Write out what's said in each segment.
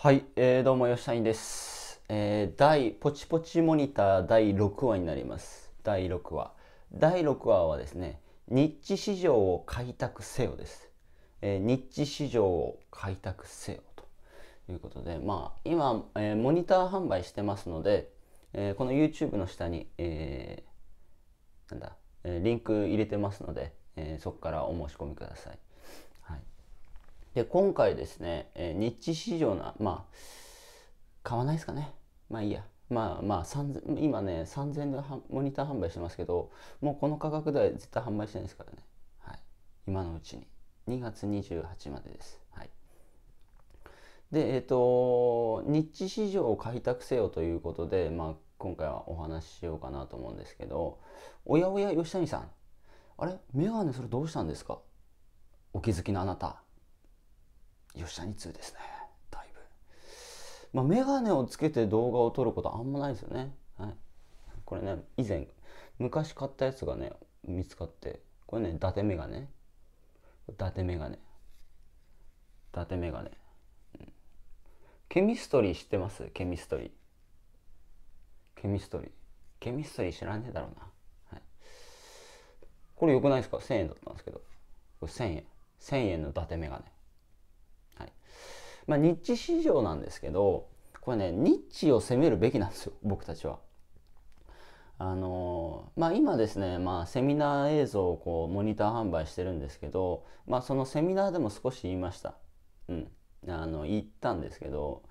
はい、えー、どうも吉谷です、えー、第ポチポチモニター第6話になります第6話第6話はですねニッチ市場を開拓せよです、えー、ニッチ市場を開拓せよということでまあ今、えー、モニター販売してますので、えー、この YouTube の下に、えー、なんだ、えー、リンク入れてますので、えー、そこからお申し込みくださいで今回ですね、えー、日市場なまあ買わないですかねまあいいやまあまあ今ね3000円でモニター販売してますけどもうこの価格では絶対販売してないですからね、はい、今のうちに2月28までです、はい、でえっ、ー、と日市場を開拓せよということで、まあ、今回はお話ししようかなと思うんですけどおやおや吉谷さんあれメガネそれどうしたんですかお気づきのあなたゃ谷通ですねだいぶまあ眼鏡をつけて動画を撮ることあんまないですよねはいこれね以前昔買ったやつがね見つかってこれね伊達眼鏡伊達眼鏡伊達眼鏡、うん、ケミストリー知ってますケミストリーケミストリーケミストリー知らねえだろうな、はい、これよくないですか1000円だったんですけどこれ1000円1000円の伊達眼鏡まあ、ニッチ市場なんですけどこれねニッチを攻めるべきなんですよ僕たちは。あのまあ、今ですね、まあ、セミナー映像をこうモニター販売してるんですけど、まあ、そのセミナーでも少し言いました、うん、あの言ったんですけど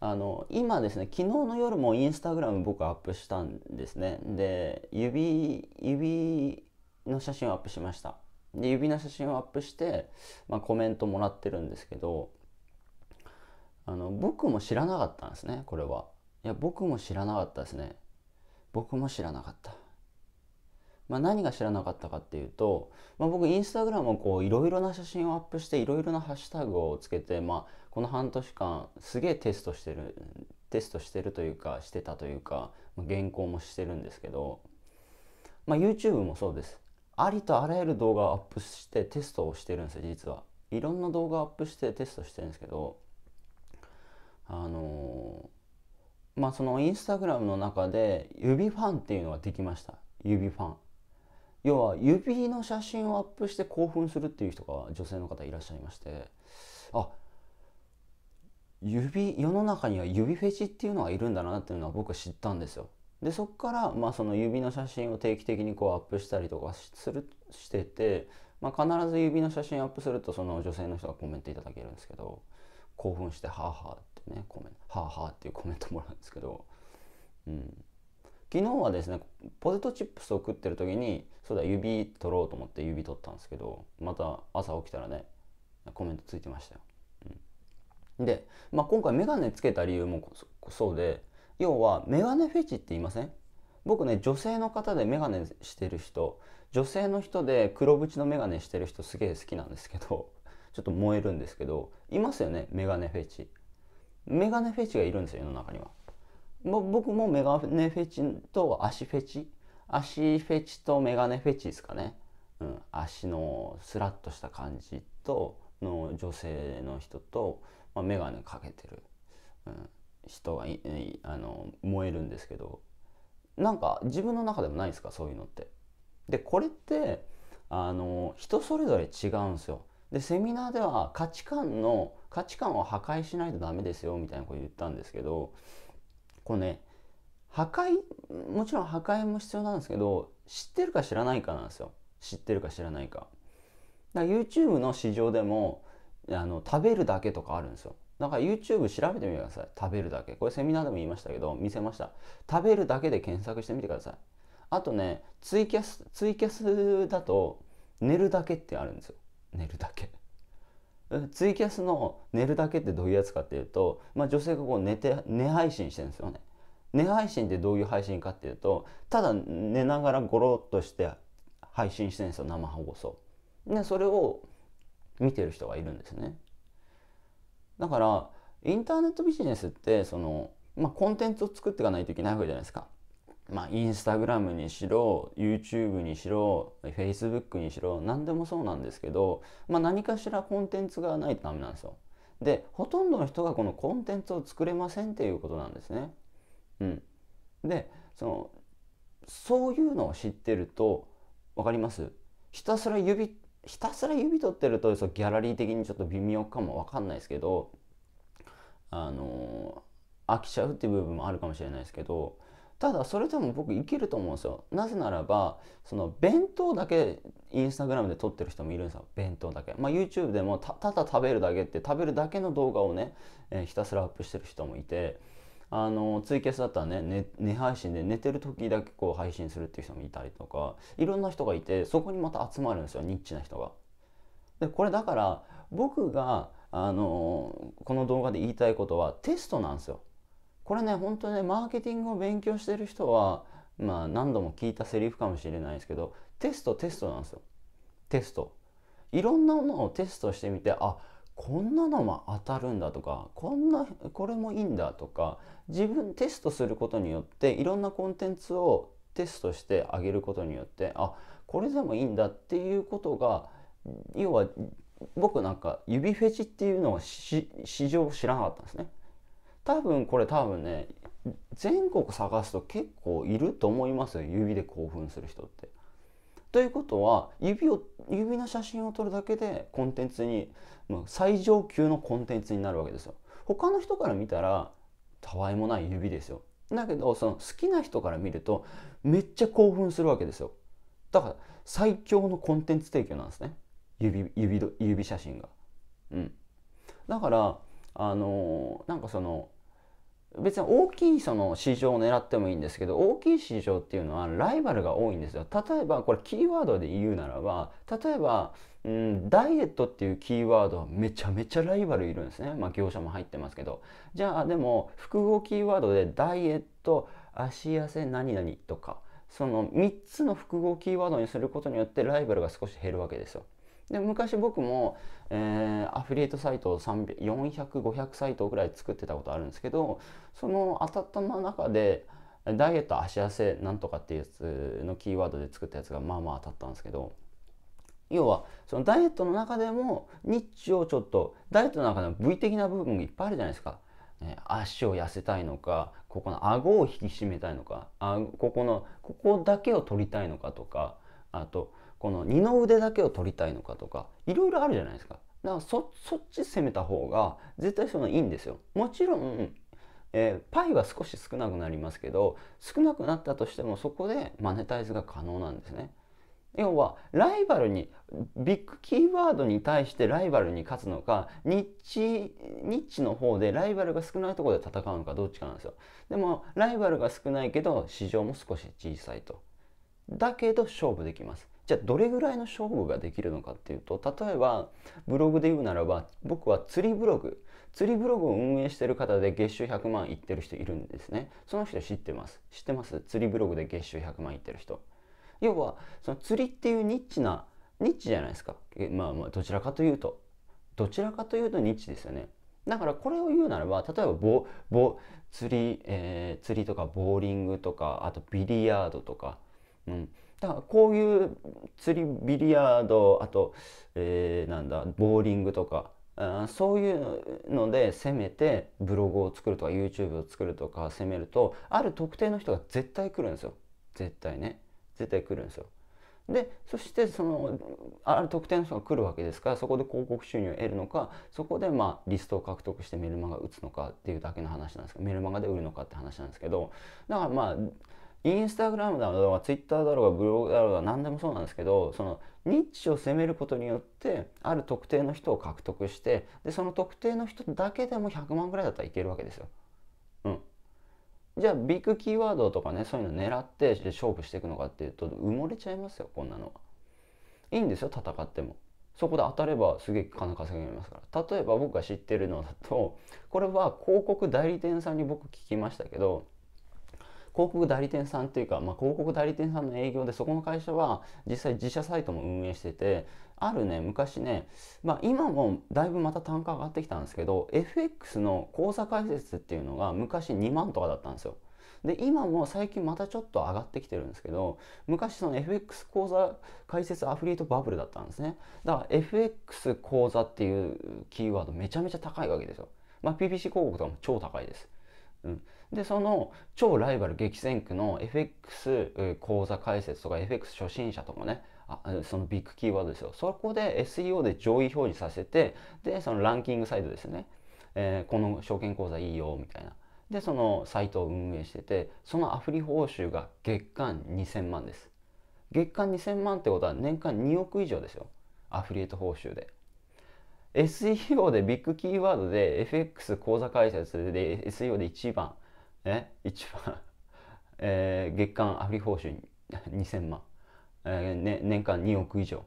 あの今ですね昨日の夜もインスタグラム僕アップしたんですねで指指の写真をアップしましたで指の写真をアップして、まあ、コメントもらってるんですけどあの僕も知らなかったんですねこれはいや僕も知らなかったですね僕も知らなかった、まあ、何が知らなかったかっていうと、まあ、僕インスタグラムをこういろいろな写真をアップしていろいろなハッシュタグをつけて、まあ、この半年間すげえテストしてるテストしてるというかしてたというか、まあ、原稿もしてるんですけど、まあ、YouTube もそうですありとあらゆる動画をアップしてテストをしてるんですよ実はいろんな動画をアップしてテストしてるんですけどあのまあそのインスタグラムの中で指ファンっていうのができました指ファン要は指の写真をアップして興奮するっていう人が女性の方いらっしゃいましてあ指世の中には指フェチっていうのがいるんだなっていうのは僕は知ったんですよでそっから、まあ、その指の写真を定期的にこうアップしたりとかするしてて、まあ、必ず指の写真アップするとその女性の人がコメントいただけるんですけど興奮して「はハはあ」ってねコメント「はあはあ」っていうコメントもらうんですけど、うん、昨日はですねポテトチップスを食ってる時にそうだ指取ろうと思って指取ったんですけどまた朝起きたらねコメントついてましたよ。うん、で、まあ、今回メガネつけた理由もそうで要はメガネフェチって言いません僕ね女性の方でメガネしてる人女性の人で黒縁のメガネしてる人すげえ好きなんですけどちょっと燃えるんですけどいますよねメガネフェチメガネフェチがいるんですよ世の中には。僕もメガネフェチと足フェチ足フェチとメガネフェチですかね、うん、足のスラッとした感じとの女性の人と、まあ、メガネかけてる、うん、人があの燃えるんですけどなんか自分の中でもないですかそういうのって。でこれってあの人それぞれ違うんですよ。でセミナーでは価値観の価値観を破壊しないとダメですよみたいなこと言ったんですけどこれね破壊もちろん破壊も必要なんですけど知ってるか知らないかなんですよ知ってるか知らないかだから YouTube の市場でもあの食べるだけとかあるんですよだから YouTube 調べてみてください食べるだけこれセミナーでも言いましたけど見せました食べるだけで検索してみてくださいあとねツイキャスツイキャスだと寝るだけってあるんですよ寝るだけ ツイキャスの寝るだけってどういうやつかっていうと、まあ、女性がこう寝て寝配信してるんですよね寝配信ってどういう配信かっていうとただ寝ながらゴロッとして配信してるんですよ生放送でそれを見てる人がいるんですねだからインターネットビジネスってその、まあ、コンテンツを作っていかないといけないわけじゃないですかまあ、インスタグラムにしろ YouTube にしろ Facebook にしろ何でもそうなんですけど、まあ、何かしらコンテンツがないとダメなんですよ。でほとんどの人がこのコンテンツを作れませんっていうことなんですね。うん、でそのそういうのを知ってると分かりますひたすら指ひたすら指取ってるとそギャラリー的にちょっと微妙かも分かんないですけどあのー、飽きちゃうっていう部分もあるかもしれないですけどただそれでも僕生きると思うんですよなぜならばその弁当だけインスタグラムで撮ってる人もいるんですよ弁当だけ、まあ、YouTube でもただ食べるだけって食べるだけの動画をね、えー、ひたすらアップしてる人もいてあのツイキャスだったらね寝配信で寝てる時だけこう配信するっていう人もいたりとかいろんな人がいてそこにまた集まるんですよニッチな人が。でこれだから僕があのこの動画で言いたいことはテストなんですよ。これね本当ねマーケティングを勉強してる人はまあ何度も聞いたセリフかもしれないですけどテストテストなんですよテストいろんなものをテストしてみてあこんなのも当たるんだとかこんなこれもいいんだとか自分テストすることによっていろんなコンテンツをテストしてあげることによってあこれでもいいんだっていうことが要は僕なんか指フェチっていうのは市場知らなかったんですね。多分これ多分ね全国探すと結構いると思いますよ指で興奮する人って。ということは指を指の写真を撮るだけでコンテンツに最上級のコンテンツになるわけですよ。他の人から見たらたわいもない指ですよ。だけどその好きな人から見るとめっちゃ興奮するわけですよ。だから最強のコンテンツ提供なんですね。指指指写真が。うん、だからあのなんかその別に大きいその市場を狙ってもいいんですけど大きい市場っていうのはライバルが多いんですよ例えばこれキーワードで言うならば例えば、うん、ダイエットっていうキーワードはめちゃめちゃライバルいるんですねまあ業者も入ってますけどじゃあでも複合キーワードでダイエット足痩せ何々とかその3つの複合キーワードにすることによってライバルが少し減るわけですよで昔僕も、えー、アフィリエイトサイトを400500サイトぐらい作ってたことあるんですけどその当たたの中でダイエット足痩せなんとかっていうやつのキーワードで作ったやつがまあまあ当たったんですけど要はそのダイエットの中でもニッチをちょっとダイエットの中でも部位的な部分がいっぱいあるじゃないですか。ね、足を痩せたいのかここの顎を引き締めたいのかあここのここだけを取りたいのかとかあとこの二の腕だけを取りたいのかとかいろいろあるじゃないですかだからそっち攻めた方が絶対そのいいんですよもちろん、えー、パイは少し少なくなりますけど少なくなったとしてもそこでマネタイズが可能なんですね要はライバルにビッグキーワードに対してライバルに勝つのかニッチニッチの方でライバルが少ないところで戦うのかどっちかなんですよでもライバルが少ないけど市場も少し小さいとだけど勝負できますじゃあどれぐらいの勝負ができるのかっていうと例えばブログで言うならば僕は釣りブログ釣りブログを運営してる方で月収100万いってる人いるんですねその人知ってます知ってます釣りブログで月収100万いってる人要はその釣りっていうニッチなニッチじゃないですかまあまあどちらかというとどちらかというとニッチですよねだからこれを言うならば例えばボボ釣り、えー、釣りとかボーリングとかあとビリヤードとか、うん、だこういう釣りビリヤードあと、えー、なんだボーリングとかあそういうので攻めてブログを作るとか YouTube を作るとか攻めるとある特定の人が絶対来るんですよ絶対ね絶対来るんですよでそしてそのある特定の人が来るわけですからそこで広告収入を得るのかそこでまあリストを獲得してメルマガ打つのかっていうだけの話なんですけどメルマガで売るのかって話なんですけどだからまあインスタグラムだろうがツイッターだろうがブログだろうが何でもそうなんですけどそのニッチを攻めることによってある特定の人を獲得してでその特定の人だけでも100万ぐらいだったらいけるわけですよ。うん、じゃあビッグキーワードとかねそういうの狙って勝負していくのかっていうと埋もれちゃいますよこんなのは。いいんですよ戦っても。そこで当たればすげえ金稼げますから例えば僕が知ってるのだとこれは広告代理店さんに僕聞きましたけど広告代理店さんっていうか、まあ、広告代理店さんの営業でそこの会社は実際自社サイトも運営しててあるね昔ね、まあ、今もだいぶまた単価上がってきたんですけど FX の口座開設っていうのが昔2万とかだったんですよ。で今も最近またちょっと上がってきてるんですけど昔その FX 講座開設アフリートバブルだったんですねだから FX 講座っていうキーワードめちゃめちゃ高いわけですよまあ PPC 広告とかも超高いですうんでその超ライバル激戦区の FX 講座解説とか FX 初心者とかねあそのビッグキーワードですよそこで SEO で上位表示させてでそのランキングサイトですね、えー、この証券口座いいよみたいなでそのサイトを運営しててそのアフリ報酬が月間2000万です月間2000万ってことは年間2億以上ですよアフリエイト報酬で SEO でビッグキーワードで FX 口座解説で SEO で1番え一番えー、月間アフリ報酬2000万、えーね、年間2億以上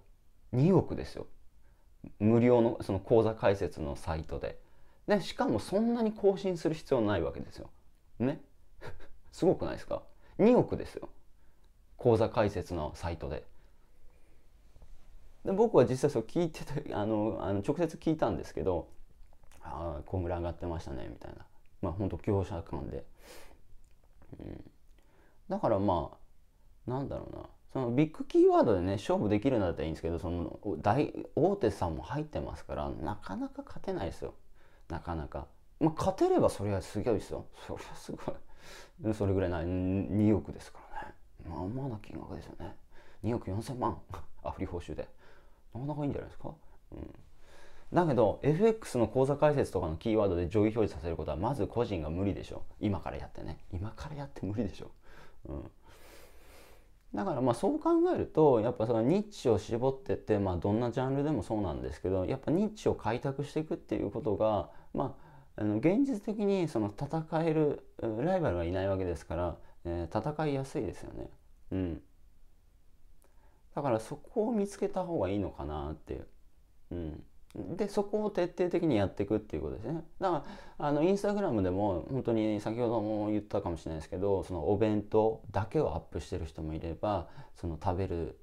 2億ですよ無料のその口座開設のサイトででしかもそんなに更新する必要ないわけですよね すごくないですか2億ですよ口座開設のサイトでで僕は実際そう聞いててあのあの直接聞いたんですけど「ああこんぐらい上がってましたね」みたいなまあ本当業者間で、うん、だからまあなんだろうなそのビッグキーワードでね勝負できるんだったらいいんですけどその大大手さんも入ってますからなかなか勝てないですよなかなか、まあ、勝てればそれはすごいですよそれはすごいそれぐらいない2億ですからねまあまあな金額ですよね2億4000万アフリ報酬でなかなかいいんじゃないですかうんだけど FX の口座開設とかのキーワードで上位表示させることはまず個人が無理でしょ今からやってね今からやって無理でしょ、うん、だからまあそう考えるとやっぱそのニッチを絞ってって、まあ、どんなジャンルでもそうなんですけどやっぱニッチを開拓していくっていうことがまああの現実的にその戦えるライバルはいないわけですから、えー、戦いやすいですよね。うん、だからそこを見つけた方がいいのかなっていう。うんでそこを徹底的にやっていくっていうことですねだからあのインスタグラムでも本当に先ほども言ったかもしれないですけどそのお弁当だけをアップしてる人もいればその食べる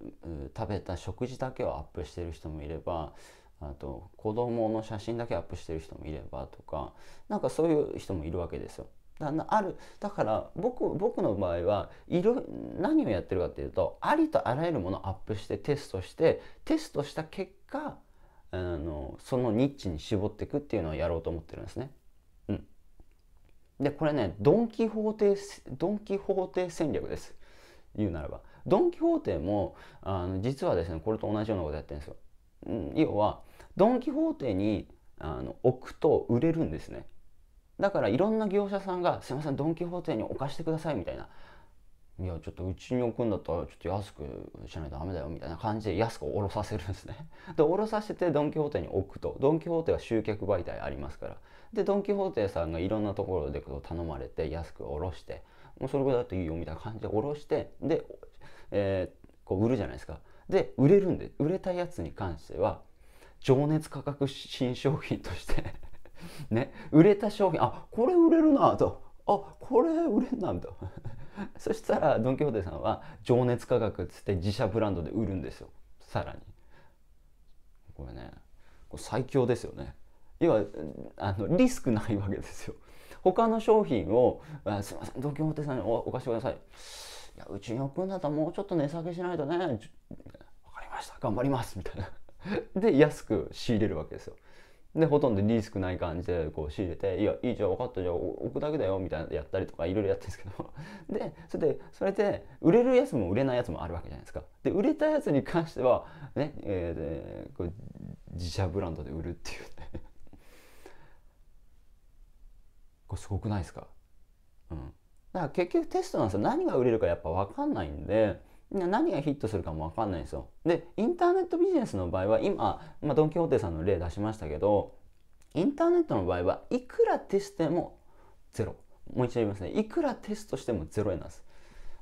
食べた食事だけをアップしてる人もいればあと子供の写真だけアップしてる人もいればとかなんかそういう人もいるわけですよ。だあるだから僕僕の場合はいろ何をやってるかっていうとありとあらゆるものをアップしてテストしてテストした結果あのそのニッチに絞っていくっていうのをやろうと思ってるんですね。うん、でこれねドン・キホーテドン・キホーテ戦略です言うならば。ドン・キホーテもあの実はですねこれと同じようなことやってるんですよ。うん、要はドン・キホーテにあの置くと売れるんですね。だからいろんな業者さんが「すいませんドン・キホーテに置かしてください」みたいないやちょっとうちに置くんだったらちょっと安くしないとダメだよみたいな感じで安く下ろさせるんですね で下ろさせてドン・キホーテに置くとドン・キホーテは集客媒体ありますからでドン・キホーテさんがいろんなところで頼まれて安く下ろしてもうそれぐらいだといいよみたいな感じで下ろしてで、えー、こう売るじゃないですかで売れるんで売れたやつに関しては情熱価格新商品として ね売れた商品あこれ売れるなとあこれ売れんなんた そしたらドン・キホーテさんは情熱価格っつって自社ブランドで売るんですよさらにこれねこれ最強ですよね要はあのリスクないわけですよ他の商品を「すいませんドン・キホーテさんにおお貸してください」いやうちに置くんだったらもうちょっと値下げしないとね分かりました頑張りますみたいなで安く仕入れるわけですよでほとんどリスクない感じでこう仕入れて「いやいいじゃん分かったじゃあ置くだけだよ」みたいなやったりとかいろいろやってるんですけど でそれでそれで売れるやつも売れないやつもあるわけじゃないですかで売れたやつに関してはねえー、こう自社ブランドで売るっていう これすごくないですかうんだから結局テストなんですよ何が売れるかやっぱ分かんないんで何がヒットするかも分かんないんですよ。でインターネットビジネスの場合は今、まあ、ドン・キホーテさんの例出しましたけどインターネットの場合はいくらテストしてもゼロもう一度言いますねいくらテストしてもゼロ円なんです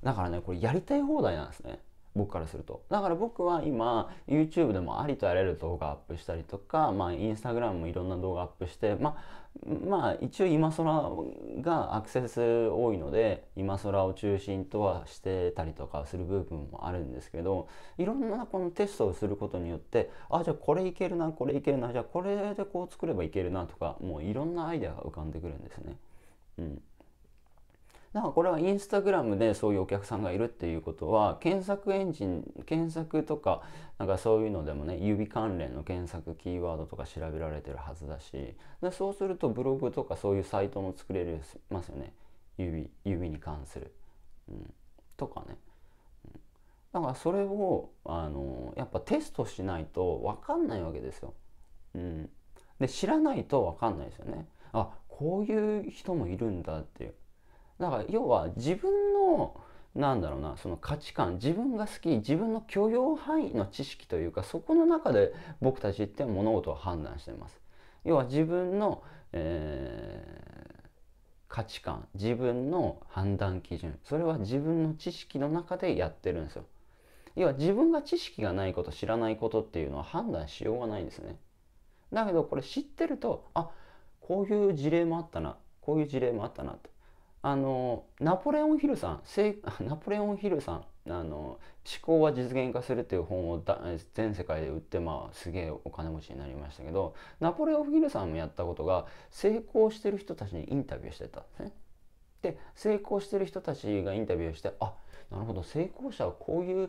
だからねこれやりたい放題なんですね僕からするとだから僕は今 YouTube でもありとあらゆる動画アップしたりとか、まあ、Instagram もいろんな動画アップして、まあ、まあ一応今更がアクセス多いので今更を中心とはしてたりとかする部分もあるんですけどいろんなこのテストをすることによってあじゃあこれいけるなこれいけるなじゃあこれでこう作ればいけるなとかもういろんなアイデアが浮かんでくるんですね。うんだからこれはインスタグラムでそういうお客さんがいるっていうことは検索エンジン検索とかなんかそういうのでもね指関連の検索キーワードとか調べられてるはずだしでそうするとブログとかそういうサイトも作れますよね指指に関する、うん、とかね、うん、だからそれをあのやっぱテストしないと分かんないわけですよ、うん、で知らないと分かんないですよねあこういう人もいるんだっていうだから要は自分のなんだろうなその価値観自分が好き自分の許容範囲の知識というかそこの中で僕たちって物事を判断してます。要は自分の、えー、価値観自分の判断基準それは自分の知識の中でやってるんですよ。要は自分が知識がないこと知らないことっていうのは判断しようがないんですね。だけどこれ知ってるとあこういう事例もあったなこういう事例もあったなとあのナポレオン・ヒルさんナポレオン・ヒルさんあの思考は実現化するっていう本を全世界で売ってまあすげえお金持ちになりましたけどナポレオン・ヒルさんもやったことが成功してる人たちにインタビューしてたんですね。で成功してる人たちがインタビューしてあなるほど成功者はこういう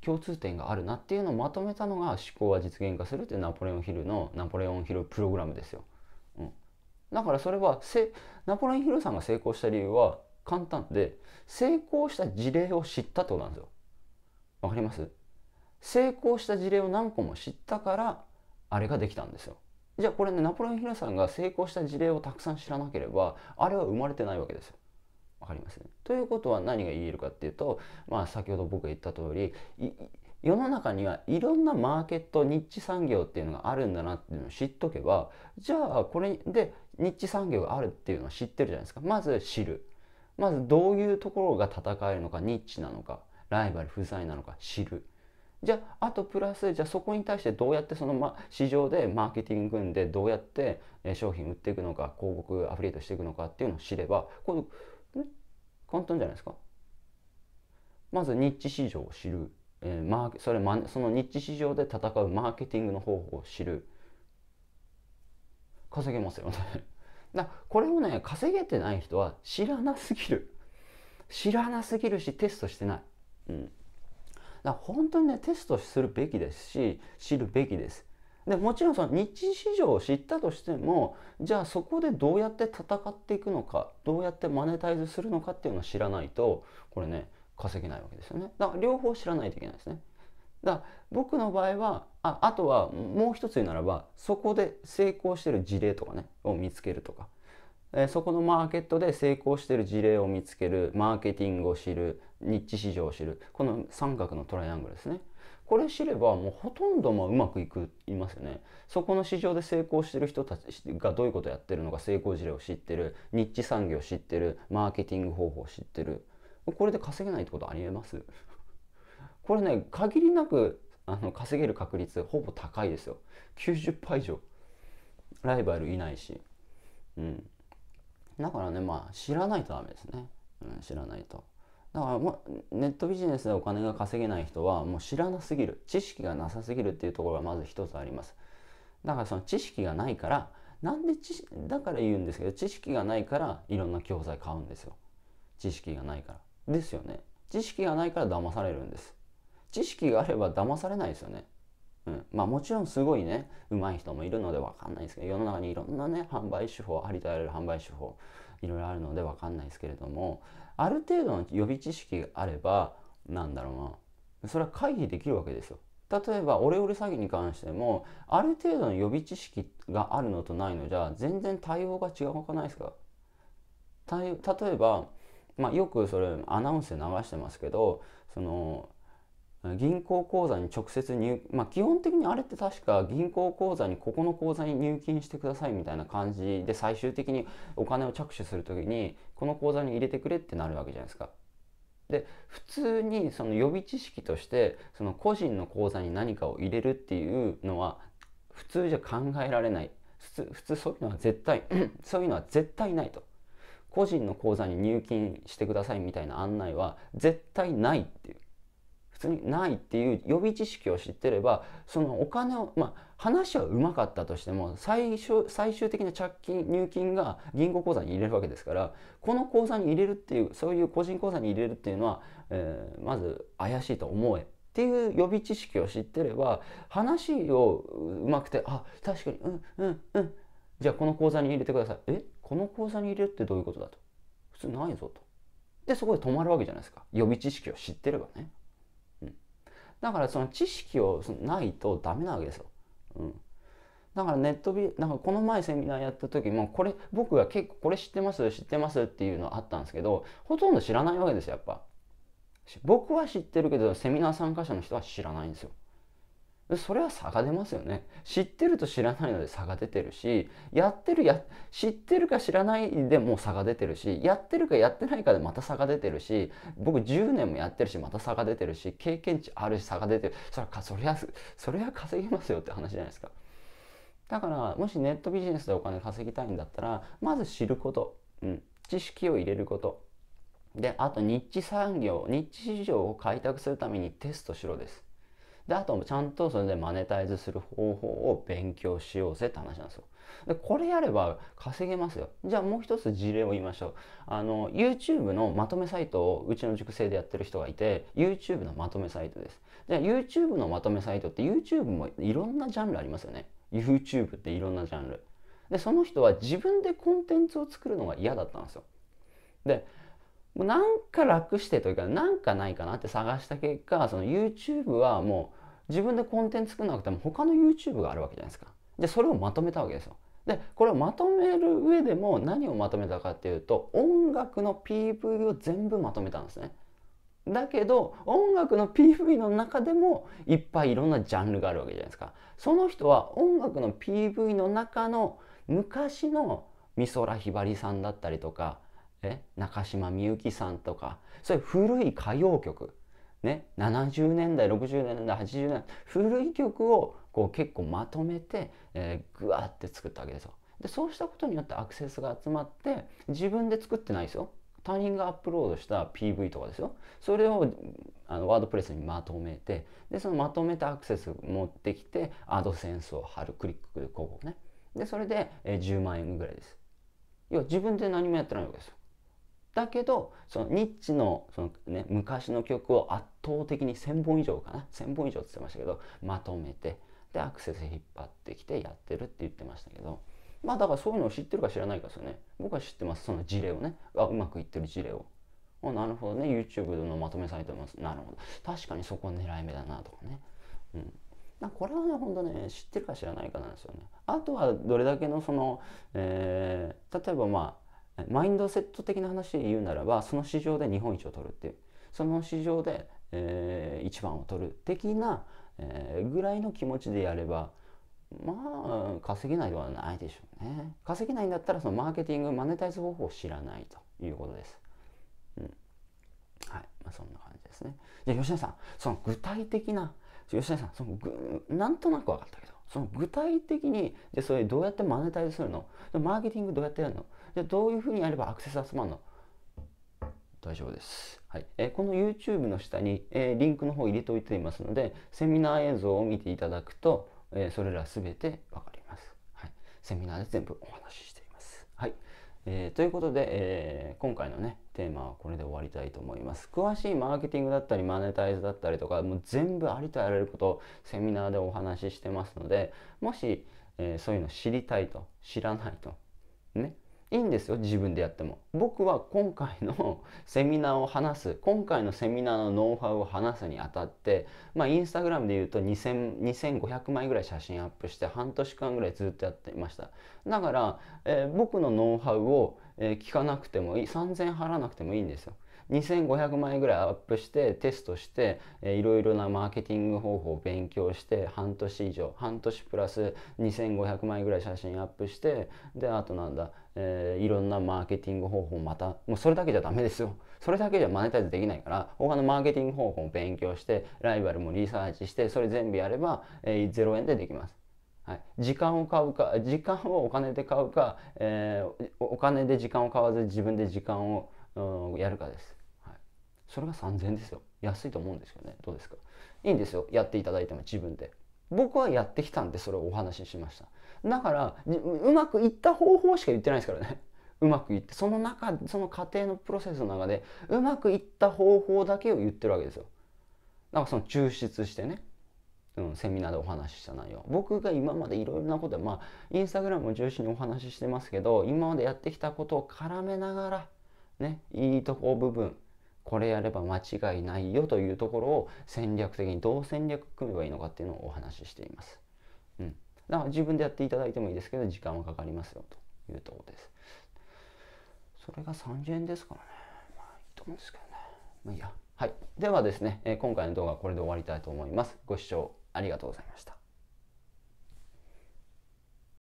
共通点があるなっていうのをまとめたのが思考は実現化するっていうナポレオン・ヒルのナポレオン・ヒルプログラムですよ。だからそれはナポレオン・ヒルさんが成功した理由は簡単で成功した事例を知ったってことなんですよ。わかります成功した事例を何個も知ったからあれができたんですよ。じゃあこれねナポレオン・ヒルさんが成功した事例をたくさん知らなければあれは生まれてないわけですよ。わかります、ね、ということは何が言えるかっていうと、まあ、先ほど僕が言った通り世の中にはいろんなマーケットニッチ産業っていうのがあるんだなっていうのを知っとけばじゃあこれでニッチ産業があるっていうのは知ってるじゃないですかまず知るまずどういうところが戦えるのかニッチなのかライバル不在なのか知るじゃああとプラスじゃあそこに対してどうやってその、ま、市場でマーケティング群でどうやって商品売っていくのか広告アフリエイトしていくのかっていうのを知ればこれ簡単じゃないですかまずニッチ市場を知るえー、マそれそのニッチ市場で戦うマーケティングの方法を知る稼げますよねだ これをね稼げてない人は知らなすぎる知らなすぎるしテストしてない、うん、だ本当にねテストするべきですし知るべきですでもちろんその日市場を知ったとしてもじゃあそこでどうやって戦っていくのかどうやってマネタイズするのかっていうのを知らないとこれね稼げないわけですよねだから両方知らないといけないですねだから僕の場合はああとはもう一つ言うならばそこで成功してる事例とかねを見つけるとか、えー、そこのマーケットで成功してる事例を見つけるマーケティングを知るニッチ市場を知るこの三角のトライアングルですねこれ知ればもうほとんどもうまくいくいますよねそこの市場で成功してる人たちがどういうことやってるのか成功事例を知ってるニッチ産業を知ってるマーケティング方法を知ってるこれで稼げないってことありえます これね限りなくあの稼げる確率ほぼ高いですよ90%以上ライバルいないしうんだからねまあ知らないとダメですね、うん、知らないとだから、ま、ネットビジネスでお金が稼げない人はもう知らなすぎる知識がなさすぎるっていうところがまず一つありますだからその知識がないからなんで知だから言うんですけど知識がないからいろんな教材買うんですよ知識がないからですよね知識がないから騙されるんです知識があれば騙されないですよねうん、まあもちろんすごいね上手い人もいるので分かんないですけど世の中にいろんなね販売手法ありとあらゆる販売手法いろいろあるので分かんないですけれどもある程度の予備知識があればなんだろうなそれは回避できるわけですよ。例えばオレオレ詐欺に関してもある程度の予備知識があるのとないのじゃ全然対応が違うわけないですか例えばまあ、よくそれアナウンスで流してますけどその銀行口座に直接入、まあ、基本的にあれって確か銀行口座にここの口座に入金してくださいみたいな感じで最終的にお金を着手する時にこの口座に入れてくれってなるわけじゃないですか。で普通にその予備知識としてその個人の口座に何かを入れるっていうのは普通じゃ考えられない普通普通そういうのは絶対 そういうのは絶対ないと。個人の口座に入金してくださいみたいな案内は絶対ないっていう普通にないっていう予備知識を知ってればそのお金をまあ話はうまかったとしても最終最終的な着金入金が銀行口座に入れるわけですからこの口座に入れるっていうそういう個人口座に入れるっていうのは、えー、まず怪しいと思えっていう予備知識を知ってれば話をうまくてあ確かにうんうんうんじゃあこの口座に入れてください。えこの口座に入れるってどういうことだと。普通ないぞと。で、そこで止まるわけじゃないですか。予備知識を知ってればね。うん。だからその知識をないとダメなわけですよ。うん。だからネットビなんかこの前セミナーやった時もこれ僕が結構これ知ってます知ってますっていうのあったんですけどほとんど知らないわけですよやっぱ僕は知ってるけどセミナー参加者の人は知らないんですよそれは差が出ますよね知ってると知らないので差が出てるしやってるや知ってるか知らないでも差が出てるしやってるかやってないかでまた差が出てるし僕10年もやってるしまた差が出てるし経験値あるし差が出てるそれはそれはそれは稼げますよって話じゃないですかだからもしネットビジネスでお金稼ぎたいんだったらまず知ること、うん、知識を入れることであとニッチ産業ニッチ市場を開拓するためにテストしろですであともちゃんとそれでマネタイズする方法を勉強しようぜって話なんですよ。でこれやれば稼げますよ。じゃあもう一つ事例を言いましょう。あの YouTube のまとめサイトをうちの塾生でやってる人がいて YouTube のまとめサイトです。じゃあ YouTube のまとめサイトって YouTube もいろんなジャンルありますよね。YouTube っていろんなジャンル。でその人は自分でコンテンツを作るのが嫌だったんですよ。でもうなんか楽してというかなんかないかなって探した結果その YouTube はもう自分でコンテンツ作らなくても他の YouTube があるわけじゃないですか。でそれをまとめたわけですよ。でこれをまとめる上でも何をまとめたかっていうと音楽の PV を全部まとめたんですね。だけど音楽の PV の中でもいっぱいいろんなジャンルがあるわけじゃないですか。その人は音楽の PV の中の昔の美空ひばりさんだったりとかえ中島みゆきさんとかそういう古い歌謡曲ね、70年代60年代80年代古い曲をこう結構まとめて、えグワーって作ったわけですよ。でそうしたことによってアクセスが集まって自分で作ってないですよ。他人がアップロードした PV とかですよ。それをあのワードプレスにまとめてでそのまとめたアクセス持ってきてアドセンスを貼るクリック広告ね。でそれで、えー、10万円ぐらいです。要は自分で何もやってないわけですよ。だけどそのニッチのその、ね、昔の曲を圧倒的に1,000本以上かな1,000本以上って言ってましたけどまとめてでアクセス引っ張ってきてやってるって言ってましたけどまあだからそういうのを知ってるか知らないかですよね僕は知ってますその事例をねあうまくいってる事例を。なるほどね YouTube のまとめサイトすなるほど確かにそこ狙い目だなとかね、うん、なこれはねほんとね知ってるか知らないかなんですよねあとはどれだけのその、えー、例えばまあマインドセット的な話で言うならばその市場で日本一を取るっていうその市場で、えー、一番を取る的な、えー、ぐらいの気持ちでやればまあ稼げないではないでしょうね稼げないんだったらそのマーケティングマネタイズ方法を知らないということです、うん、はい、まあ、そんな感じですねじゃあ吉田さんその具体的な吉田さんそのぐなんとなく分かったけどその具体的にじゃそれどうやってマネタイズするのマーケティングどうやってやるのじゃあどういうふうにやればアクセス集まるの大丈夫です。はい、えこの YouTube の下に、えー、リンクの方入れておいていますので、セミナー映像を見ていただくと、えー、それらすべてわかります、はい。セミナーで全部お話ししています。はい。えー、ということで、えー、今回のね、テーマはこれで終わりたいと思います。詳しいマーケティングだったり、マネタイズだったりとか、もう全部ありとあらゆることをセミナーでお話ししてますので、もし、えー、そういうの知りたいと、知らないと、ね、いいんですよ自分でやっても僕は今回の セミナーを話す今回のセミナーのノウハウを話すにあたってまあインスタグラムで言うと2500枚ぐらい写真アップして半年間ぐらいずっとやっていましただから、えー、僕のノウハウを、え聞かなくてもいい3000払わなくてもいいんですよ2500枚ぐらいアップしてテストしていろいろなマーケティング方法を勉強して半年以上半年プラス2500枚ぐらい写真アップしてであとなんだえー、いろんなマーケティング方法またもうそれだけじゃダメですよそれだけじゃマネタイズできないから他のマーケティング方法も勉強してライバルもリサーチしてそれ全部やれば、えー、0円でできます、はい、時間を買うか時間をお金で買うか、えー、お金で時間を買わず自分で時間を、うん、やるかですそれが3000円ですよ安いと思うんですよねどうですかいいんですよやっていただいても自分で僕はやってきたんでそれをお話ししましただからうまくいった方法しか言ってないですからね うまくいってその中その過程のプロセスの中でうまくいった方法だけを言ってるわけですよだからその抽出してねうん、セミナーでお話しした内容僕が今までいろいろなことまあインスタグラムを中心にお話ししてますけど今までやってきたことを絡めながらねいいとこ部分これやれば間違いないよというところを戦略的にどう戦略組めばいいのかっていうのをお話ししています。うん、だから自分でやっていただいてもいいですけど時間はかかりますよというところです。それが30円ですからね。まあいいと思うんですけどね。まあいいや。はい。ではですね、今回の動画はこれで終わりたいと思います。ご視聴ありがとうございました。